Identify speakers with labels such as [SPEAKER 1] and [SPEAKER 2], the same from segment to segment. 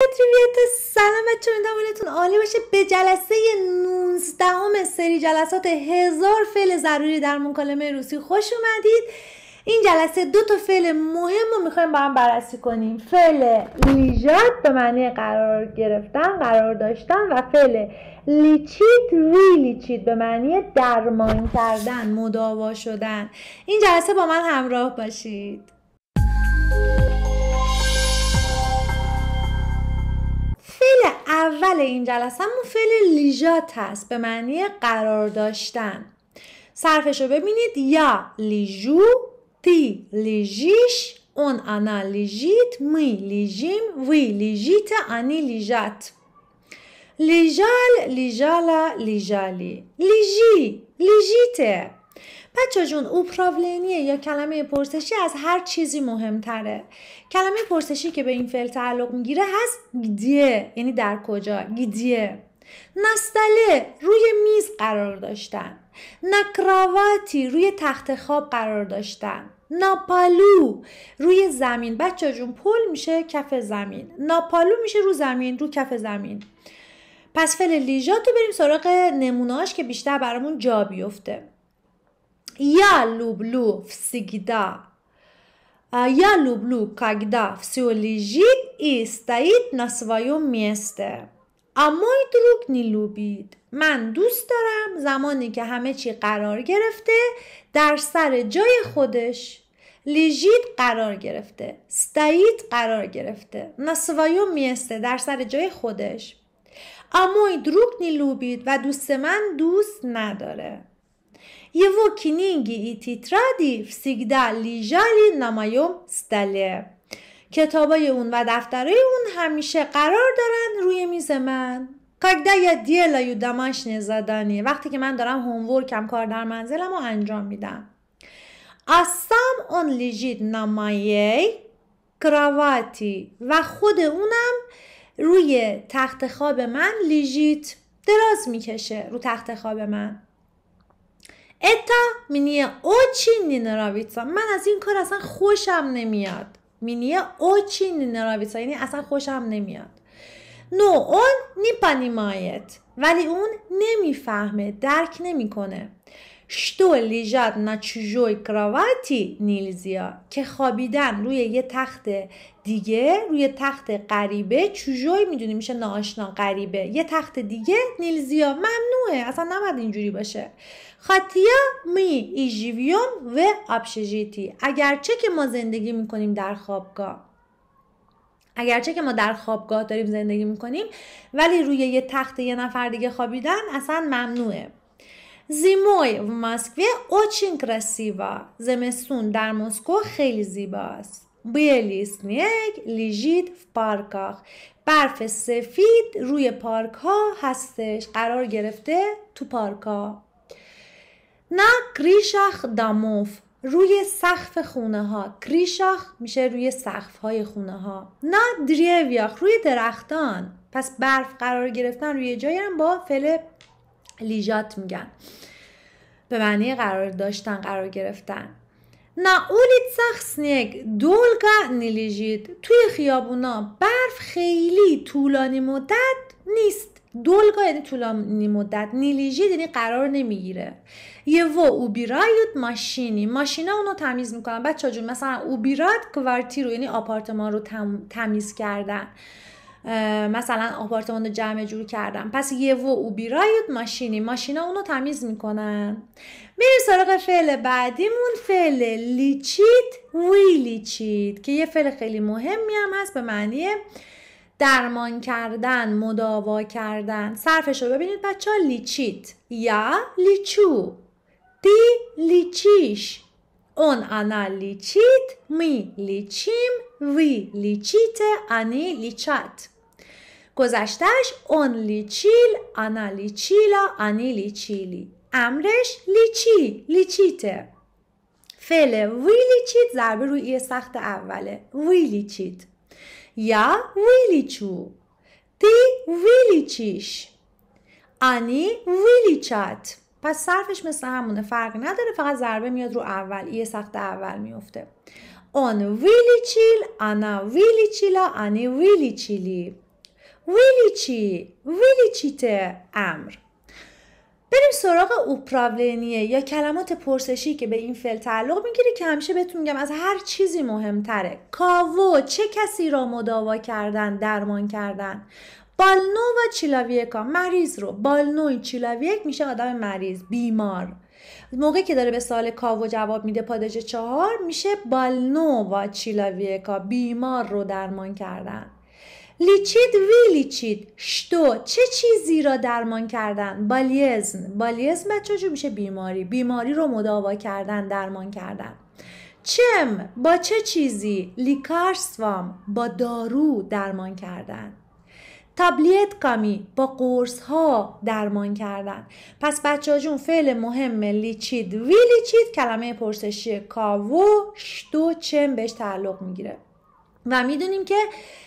[SPEAKER 1] تریویت سلام بچه این حالتون عالی باشه به جلسه 19 سری جلسات هزار فعل ضروری در مکالمه روسی خوش اومدید این جلسه دو تا فعل مهم رو میخوایم با هم بررسی کنیم فعل لیژات به معنی قرار گرفتن قرار داشتن و فعل لیچید لیچید به معنی درمان کردن مداوا شدن این جلسه با من همراه باشید اول این جلسه همون فعل لیژات هست به معنی قرار داشتن صرفش رو ببینید یا لیژو تی لیژیش اون آنا لیژیت می لیژیم وی لیژیت انی لیژات لیژال لیژالا لیژالی لیژی لیژیته بچه جون پراولینیه یا کلمه پرسشی از هر چیزی مهمتره کلمه پرسشی که به این فعل تعلق میگیره هست گیدیه یعنی در کجا گیدیه نستله روی میز قرار داشتن نکراواتی روی تخت خواب قرار داشتن ناپالو روی زمین بچه جون پل میشه کف زمین ناپالو میشه رو زمین رو کف زمین پس فعل لیژا تو بریم سراغ نمونهاش که بیشتر برامون جا بیفته Я люблю всегда. Я люблю, когда все лежит и стоит на своем месте. А мой друг не любит. من دوست دارم زمانی که همه چی قرار گرفته در سر جای خودش لیژید قرار گرفته ستایید قرار گرفته на میسته در سر جای خودش а мой друг و دوست من دوست نداره Его کینینگی и فسیگدا всегда лежали на моем столе. کتابای اون و دفتره اون همیشه قرار دارن روی میز من. Когда я делаю домашнее задание وقتی که من دارم هومورکم کار در منزلم رو انجام میدم а сам он лежит کراواتی و خود اونم روی تخت خواب من لیژیت دراز میکشه رو تخت خواب من اتا مینیه اوچی نینراویتسا من از این کار اصلا خوشم نمیاد مینیه اوچی نینراویتسا یعنی اصلا خوشم نمیاد نو اون نیپانیمایت ولی اون نمیفهمه درک نمیکنه что лежат на чужой кровати که خوابیدن روی یه تخت دیگه روی تخت غریبه چجوی میدونی میشه ناشنا غریبه یه تخت دیگه نیلزیا ممنوعه اصلا نباید اینجوری باشه خاتیا می ایژیویوم و اگر اگرچه که ما زندگی میکنیم در خوابگاه اگرچه که ما در خوابگاه داریم زندگی میکنیم ولی روی یه تخت یه نفر دیگه خوابیدن اصلا ممنوعه زیموی в Москве очень красиво. زمستون در مسکو خیلی زیبا است. بیلی سنیگ لیژید в پارکاخ برف سفید روی پارک ها هستش قرار گرفته تو پارک ها نه کریشاخ داموف روی سقف خونه ها کریشاخ میشه روی سقف های خونه ها نه دریویاخ روی درختان پس برف قرار گرفتن روی جایی هم با فل لیجات میگن به معنی قرار داشتن قرار گرفتن نه اولیت سنگ دولگا نیلیجید توی خیابونا برف خیلی طولانی مدت نیست دولگا یعنی طولانی مدت نیلیجید یعنی قرار نمیگیره یه و اوبیرایوت ماشینی ماشینا اونو تمیز میکنن بچه جون مثلا اوبیرات کوارتی رو یعنی آپارتمان رو تم... تمیز کردن مثلا آپارتمان رو جمع جور کردم پس یه او بیراید ماشینی ماشینا اونو تمیز میکنن میریم سراغ فعل بعدیمون فعل لیچید وی لیچید که یه فعل خیلی مهمی هم هست به معنی درمان کردن مداوا کردن صرفش رو ببینید بچه ها لیچید یا لیچو دی لیچیش Он, она лечит, мы лечим, وی лечите, они лечат. گذشتش اون لیچیل انا لیچیلا انی لیچیلی امرش لیچی لیچیته فعل وی لیچیت ضربه روی سخت اوله وی لیچیت یا وی لیچو تی وی لیچیش انی وی لیچات پس صرفش مثل همونه فرقی نداره فقط ضربه میاد رو اول یه سخت اول میفته اون ویلی چیل انا ویلی چیلا انی ویلی چیلی ویلی چی امر بریم سراغ اوپراولنیه یا کلمات پرسشی که به این فعل تعلق میگیره که همیشه بهتون میگم از هر چیزی مهمتره کاوو چه کسی را مداوا کردن درمان کردن بالنو و چیلاویکا مریض رو بالنوی چیلاویک میشه آدم مریض بیمار موقعی که داره به سال کاو جواب میده پاداژ چهار میشه بالنو و چیلاویکا بیمار رو درمان کردن لیچید وی لیچید شتو چه چیزی را درمان کردن بالیزن بالیزن بچه میشه بیماری بیماری رو مداوا کردن درمان کردن چم با چه چیزی لیکارسوام با دارو درمان کردن تابلیت کامی با قرص ها درمان کردن پس بچه جون فعل مهم لیچید وی کلمه پرسشی کاو شتو چم بهش تعلق میگیره و میدونیم که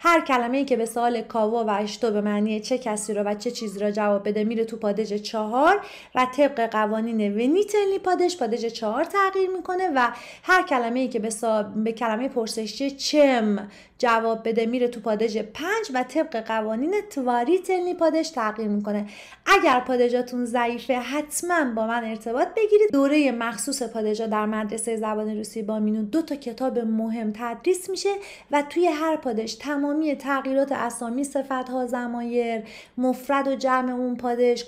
[SPEAKER 1] هر کلمه ای که به سوال کاوا و اشتو به معنی چه کسی رو و چه چیزی را جواب بده میره تو پادج چهار و طبق قوانین ونیتلی پادش پادج چهار تغییر میکنه و هر کلمه ای که به, به کلمه پرسشی چم جواب بده میره تو پادژ 5 و طبق قوانین تواری تلنی پادش تغییر میکنه اگر پادژاتون ضعیفه حتما با من ارتباط بگیرید دوره مخصوص پادژا در مدرسه زبان روسی با مینو دو تا کتاب مهم تدریس میشه و توی هر پادش تمامی تغییرات اسامی ها زمایر مفرد و جمع اون پادش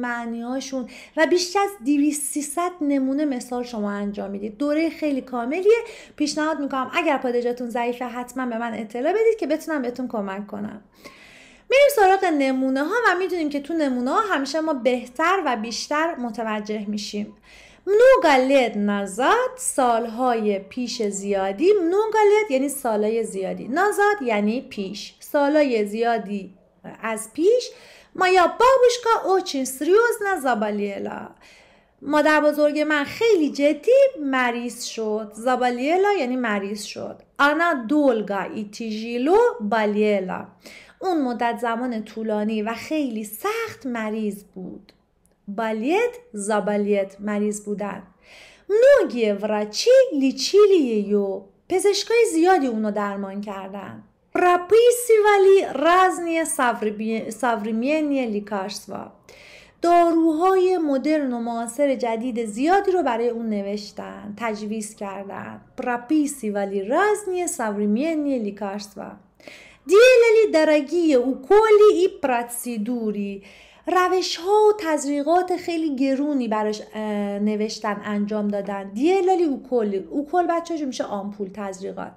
[SPEAKER 1] معنی هاشون و بیشتر از 200 نمونه مثال شما انجام میدید دوره خیلی کاملیه پیشنهاد میکنم اگر پادژاتون حالتون ضعیفه حتما به من اطلاع بدید که بتونم بهتون کمک کنم میریم سراغ نمونه ها و میدونیم که تو نمونه ها همیشه ما بهتر و بیشتر متوجه میشیم منوگالد نزاد سالهای پیش زیادی منوگالد یعنی سالهای زیادی نزاد یعنی پیش سالهای زیادی از پیش ما یا بابوشکا اوچین سریوز نزابالیلا مادر بزرگ من خیلی جدی مریض شد زابالیلا یعنی مریض شد انا دولگا ایتیژیلو بالیلا اون مدت زمان طولانی و خیلی سخت مریض بود بالیت زابالیت مریض بودن نوگی врачи лечили یو. پزشکای زیادی اونو درمان کردن. ولی разные современные лекарства. داروهای مدرن و معاصر جدید زیادی رو برای اون نوشتن تجویز کردن پراپیسی ولی رزنی سوریمینی و دیللی درگی او کلی ای پراتسیدوری روش ها و تزریقات خیلی گرونی براش نوشتن انجام دادن دیللی اوکل اوکل بچه میشه آمپول تزریقات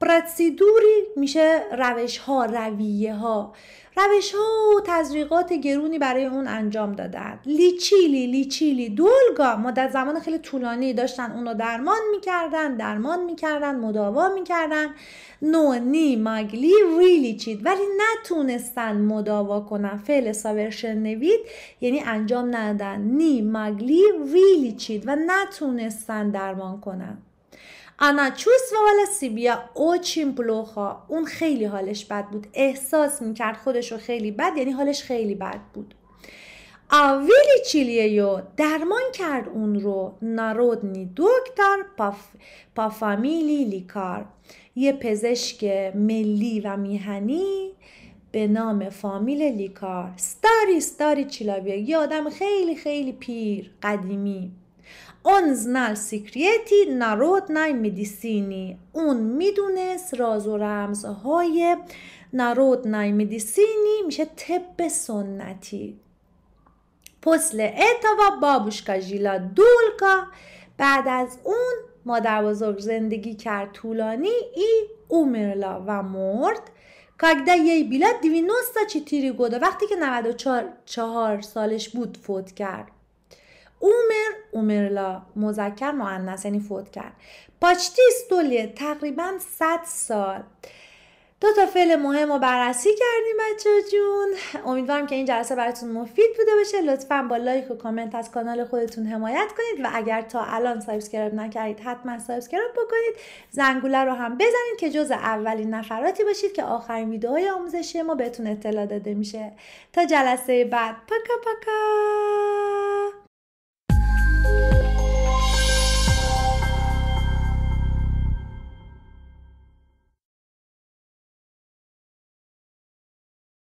[SPEAKER 1] پرسیدوری میشه روش ها رویه ها روش ها و تزریقات گرونی برای اون انجام دادن لیچیلی لیچیلی دولگا در زمان خیلی طولانی داشتن اونو درمان میکردن درمان میکردن مداوا میکردن نونی ماگلی ریلیچید ولی نتونستن مداوا کنن فعل ساورشن نوید یعنی انجام ندادن نی ماگلی ریلیچید و نتونستن درمان کنن Она чувствовала себя очень плохо. اون خیلی حالش بد بود. احساس میکرد خودش رو خیلی بد یعنی حالش خیلی بد بود. اولی یو درمان کرد اون رو نارودنی دکتر پا پافامیلی لیکار یه پزشک ملی و میهنی به نام فامیل لیکار ستاری ستاری چیلاویه یه آدم خیلی خیلی پیر قدیمی زنال سیکریتی نرود نای مدیسینی. اون میدونست راز و رمزهای نای مدیسینی میشه طب سنتی. اتا و بابوشکا ژیلا دولکا بعد از اون مادر بزرگ زندگی کرد طولانی ای اومرلا و مرد کاگده یه بیلا 90 تیری گودا وقتی که 94 چهار سالش بود فوت کرد اومر اومرلا مذکر مؤنث یعنی فوت کرد پاچتی استولیه تقریبا 100 سال دو تا فعل مهم رو بررسی کردیم بچه جون امیدوارم که این جلسه براتون مفید بوده باشه لطفا با لایک و کامنت از کانال خودتون حمایت کنید و اگر تا الان سابسکرایب نکردید حتما سابسکرایب بکنید زنگوله رو هم بزنید که جز اولین نفراتی باشید که آخرین ویدیوهای آموزشی ما بهتون اطلاع داده میشه تا جلسه بعد پاکا پاکا